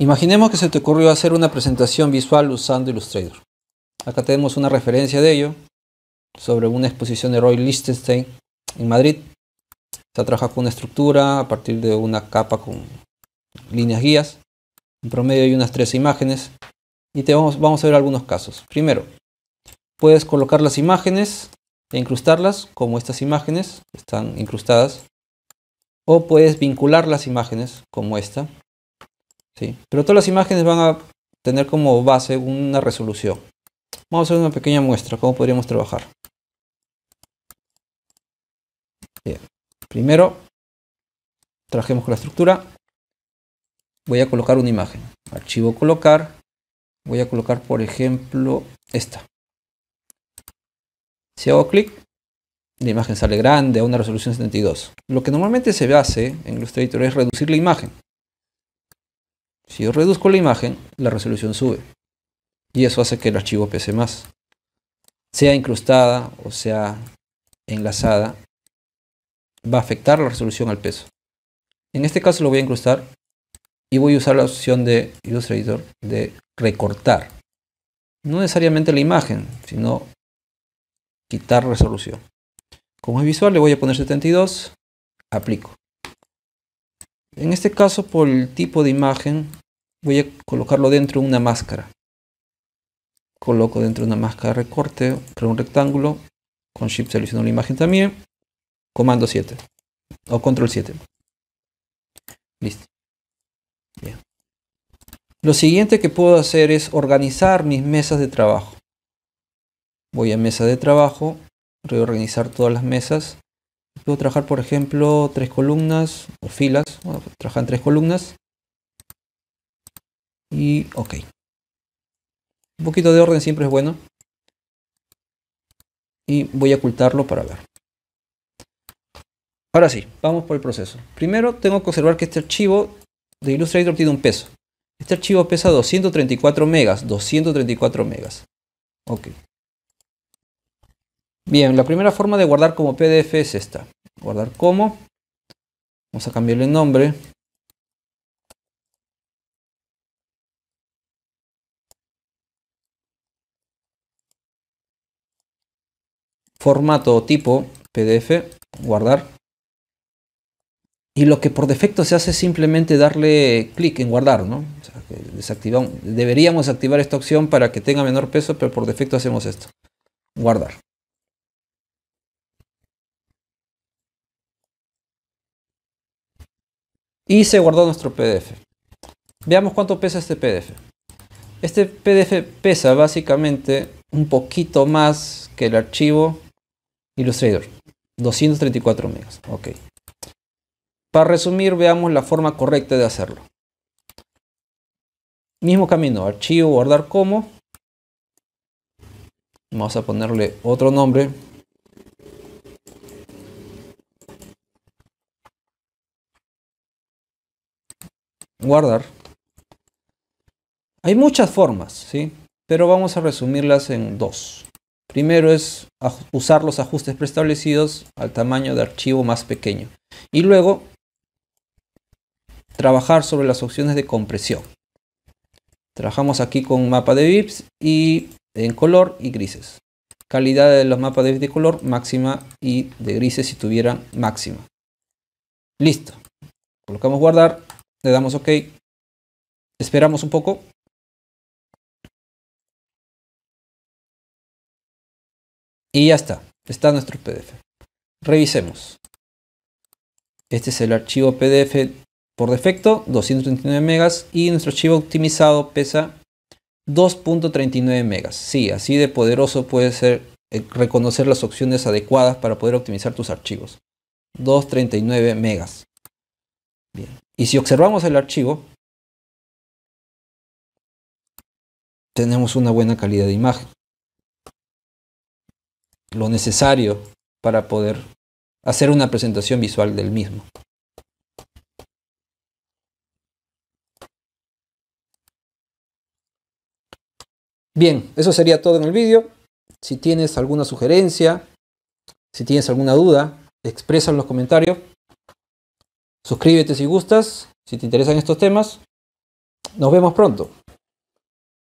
Imaginemos que se te ocurrió hacer una presentación visual usando Illustrator. Acá tenemos una referencia de ello sobre una exposición de Roy Lichtenstein en Madrid. Se trabajado con una estructura a partir de una capa con líneas guías. En promedio hay unas tres imágenes. Y te vamos, vamos a ver algunos casos. Primero, puedes colocar las imágenes e incrustarlas como estas imágenes están incrustadas. O puedes vincular las imágenes como esta pero todas las imágenes van a tener como base una resolución. Vamos a hacer una pequeña muestra, cómo podríamos trabajar. Primero, trajemos con la estructura. Voy a colocar una imagen. Archivo colocar. Voy a colocar, por ejemplo, esta. Si hago clic, la imagen sale grande a una resolución 72. Lo que normalmente se hace en Illustrator es reducir la imagen. Si yo reduzco la imagen, la resolución sube. Y eso hace que el archivo pese más. Sea incrustada o sea enlazada, va a afectar la resolución al peso. En este caso lo voy a incrustar y voy a usar la opción de Illustrator de recortar. No necesariamente la imagen, sino quitar resolución. Como es visual le voy a poner 72, aplico. En este caso, por el tipo de imagen, voy a colocarlo dentro de una máscara. Coloco dentro de una máscara de recorte, creo un rectángulo, con Shift selecciono la imagen también, comando 7 o control 7. Listo. Bien. Lo siguiente que puedo hacer es organizar mis mesas de trabajo. Voy a mesa de trabajo, reorganizar todas las mesas puedo trabajar, por ejemplo, tres columnas o filas. trabajan trabajar tres columnas. Y ok. Un poquito de orden siempre es bueno. Y voy a ocultarlo para ver. Ahora sí, vamos por el proceso. Primero tengo que observar que este archivo de Illustrator tiene un peso. Este archivo pesa 234 megas, 234 megas. Ok, Bien, la primera forma de guardar como PDF es esta. Guardar como. Vamos a cambiarle el nombre. Formato tipo PDF. Guardar. Y lo que por defecto se hace es simplemente darle clic en guardar, ¿no? Deberíamos activar esta opción para que tenga menor peso, pero por defecto hacemos esto. Guardar. y se guardó nuestro PDF. Veamos cuánto pesa este PDF. Este PDF pesa básicamente un poquito más que el archivo Illustrator. 234 megas. Ok. Para resumir, veamos la forma correcta de hacerlo. Mismo camino, archivo, guardar como. Vamos a ponerle otro nombre, guardar. Hay muchas formas, ¿sí? Pero vamos a resumirlas en dos. Primero es usar los ajustes preestablecidos al tamaño de archivo más pequeño. Y luego, trabajar sobre las opciones de compresión. Trabajamos aquí con mapa de VIPs y en color y grises. Calidad de los mapas de de color máxima y de grises si tuvieran máxima. Listo. Colocamos guardar le damos OK. Esperamos un poco. Y ya está. Está nuestro PDF. Revisemos. Este es el archivo PDF por defecto, 239 megas. Y nuestro archivo optimizado pesa 2.39 megas. Sí, así de poderoso puede ser eh, reconocer las opciones adecuadas para poder optimizar tus archivos. 239 megas. Y si observamos el archivo, tenemos una buena calidad de imagen. Lo necesario para poder hacer una presentación visual del mismo. Bien, eso sería todo en el vídeo. Si tienes alguna sugerencia, si tienes alguna duda, expresa en los comentarios. Suscríbete si gustas, si te interesan estos temas. Nos vemos pronto.